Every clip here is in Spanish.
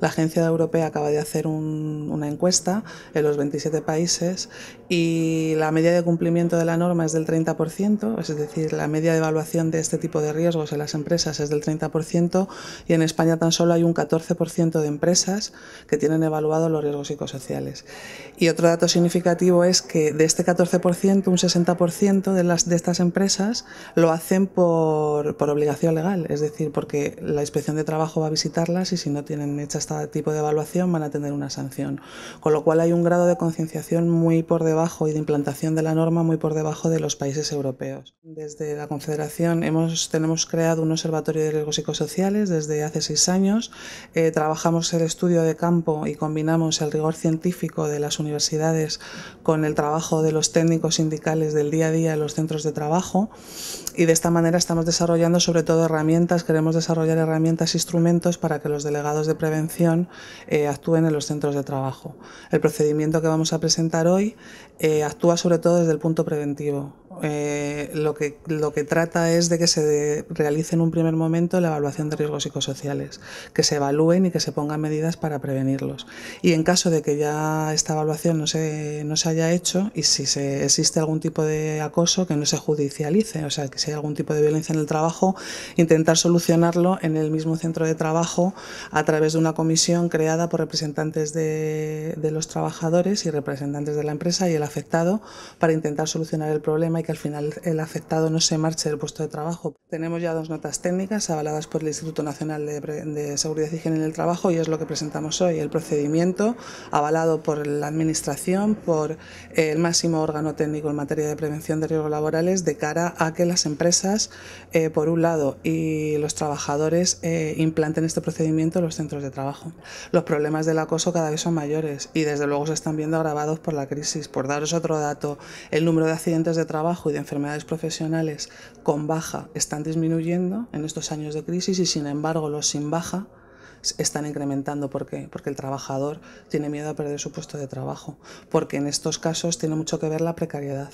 La Agencia Europea acaba de hacer una encuesta en los 27 países y la media de cumplimiento de la norma es del 30%, es decir, la media de evaluación de este tipo de riesgos en las empresas es del 30% y en España tan solo hay un 14% de empresas que tienen evaluado los riesgos psicosociales. Y otro dato significativo es que de este 14%, un 60% de, las, de estas empresas lo hacen por, por obligación legal, es decir, porque la inspección de trabajo va a visitarlas y si no tienen hechas este tipo de evaluación van a tener una sanción. Con lo cual hay un grado de concienciación muy por debajo y de implantación de la norma muy por debajo de los países europeos. Desde la Confederación hemos, tenemos creado un observatorio de riesgos psicosociales desde hace seis años. Eh, trabajamos el estudio de campo y combinamos el rigor científico de las universidades con el trabajo de los técnicos sindicales del día a día en los centros de trabajo y de esta manera estamos desarrollando sobre todo herramientas, queremos desarrollar herramientas, e instrumentos para que los delegados de prevención eh, actúen en los centros de trabajo. El procedimiento que vamos a presentar hoy eh, actúa sobre todo desde el punto preventivo. Eh, lo, que, lo que trata es de que se realice en un primer momento la evaluación de riesgos psicosociales, que se evalúen y que se pongan medidas para prevenirlos. Y en caso de que ya esta evaluación no se, no se haya hecho y si se, existe algún tipo de acoso, que no se judicialice, o sea, que si hay algún tipo de violencia en el trabajo, intentar solucionarlo en el mismo centro de trabajo a través de una comisión creada por representantes de, de los trabajadores y representantes de la empresa y el afectado para intentar solucionar el problema y que al final el afectado no se marche del puesto de trabajo. Tenemos ya dos notas técnicas avaladas por el Instituto Nacional de, Seguridad y Higiene en el Trabajo y es lo que presentamos hoy, el procedimiento avalado por la Administración, por eh, el máximo órgano técnico en materia de prevención de riesgos laborales de cara a que las empresas, eh, por un lado, y los trabajadores eh, implanten este procedimiento en los centros de trabajo. Los problemas del acoso cada vez son mayores y desde luego se están viendo agravados por la crisis. Por daros otro dato, el número de accidentes de trabajo y de enfermedades profesionales con baja están disminuyendo en estos años de crisis y sin embargo los sin baja están incrementando. ¿Por qué? Porque el trabajador tiene miedo a perder su puesto de trabajo, porque en estos casos tiene mucho que ver la precariedad.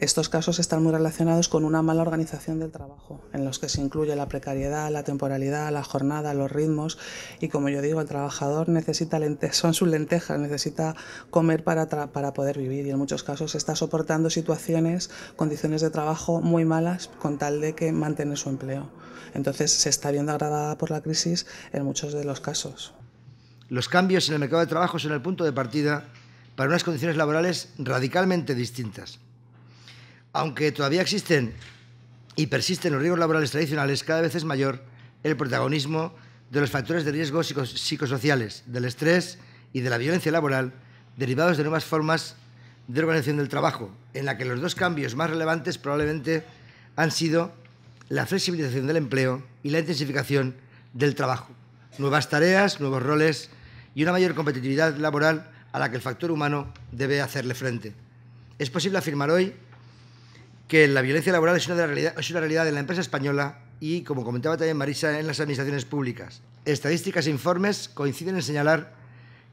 Estos casos están muy relacionados con una mala organización del trabajo, en los que se incluye la precariedad, la temporalidad, la jornada, los ritmos y como yo digo, el trabajador necesita son sus lentejas, necesita comer para, poder vivir y en muchos casos está soportando situaciones, condiciones de trabajo muy malas con tal de que mantener su empleo. Entonces se está viendo agradada por la crisis en muchos de los casos. Los cambios en el mercado de trabajo son el punto de partida para unas condiciones laborales radicalmente distintas aunque todavía existen y persisten los riesgos laborales tradicionales, cada vez es mayor el protagonismo de los factores de riesgo psicosociales, del estrés y de la violencia laboral derivados de nuevas formas de organización del trabajo, en la que los dos cambios más relevantes probablemente han sido la flexibilización del empleo y la intensificación del trabajo. Nuevas tareas, nuevos roles y una mayor competitividad laboral a la que el factor humano debe hacerle frente. Es posible afirmar hoy que la violencia laboral es una, realidad, es de la empresa española y, como comentaba también Marisa, en las administraciones públicas. Estadísticas e informes coinciden en señalar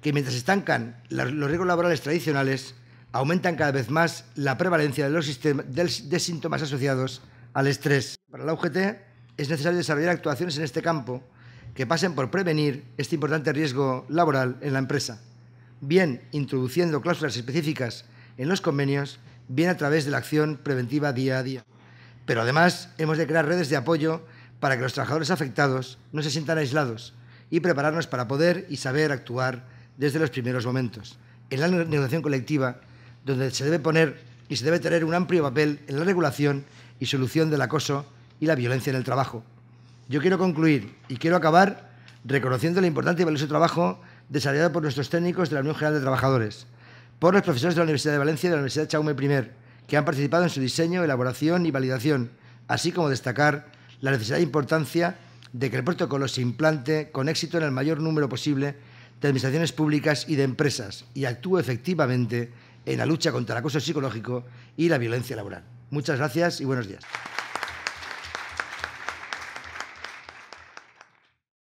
que mientras estancan los riesgos laborales tradicionales, aumentan cada vez más la prevalencia de, los de síntomas asociados al estrés. Para la UGT es necesario desarrollar actuaciones en este campo que pasen por prevenir este importante riesgo laboral en la empresa, bien introduciendo cláusulas específicas en los convenios viene a través de la acción preventiva día a día. Pero además hemos de crear redes de apoyo para que los trabajadores afectados no se sientan aislados y prepararnos para poder y saber actuar desde los primeros momentos. En la negociación colectiva, donde se debe poner y se debe tener un amplio papel en la regulación y solución del acoso y la violencia en el trabajo. Yo quiero concluir y quiero acabar reconociendo el importante y valioso trabajo desarrollado por nuestros técnicos de la Unión General de Trabajadores, por los profesores de la Universidad de Valencia y de la Universidad de Chaume I, que han participado en su diseño, elaboración y validación, así como destacar la necesidad e importancia de que el protocolo se implante con éxito en el mayor número posible de administraciones públicas y de empresas y actúe efectivamente en la lucha contra el acoso psicológico y la violencia laboral. Muchas gracias y buenos días.